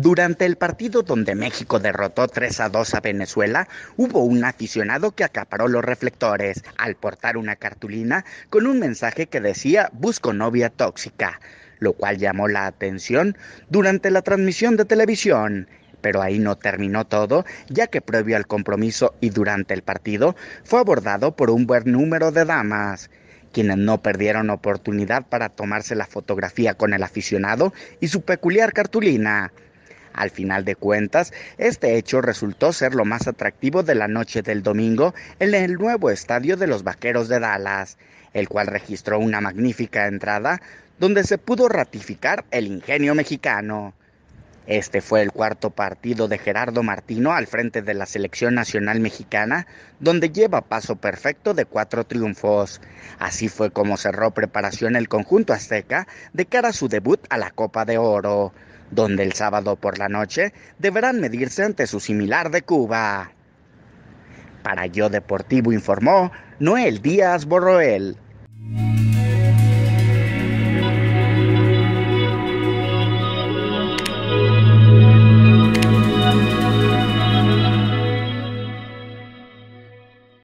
Durante el partido donde México derrotó 3 a 2 a Venezuela, hubo un aficionado que acaparó los reflectores al portar una cartulina con un mensaje que decía Busco novia tóxica, lo cual llamó la atención durante la transmisión de televisión. Pero ahí no terminó todo, ya que previo al compromiso y durante el partido fue abordado por un buen número de damas quienes no perdieron oportunidad para tomarse la fotografía con el aficionado y su peculiar cartulina. Al final de cuentas, este hecho resultó ser lo más atractivo de la noche del domingo en el nuevo estadio de los Vaqueros de Dallas, el cual registró una magnífica entrada donde se pudo ratificar el ingenio mexicano. Este fue el cuarto partido de Gerardo Martino al frente de la selección nacional mexicana, donde lleva paso perfecto de cuatro triunfos. Así fue como cerró preparación el conjunto azteca de cara a su debut a la Copa de Oro donde el sábado por la noche deberán medirse ante su similar de Cuba. Para Yo Deportivo informó Noel Díaz Borroel.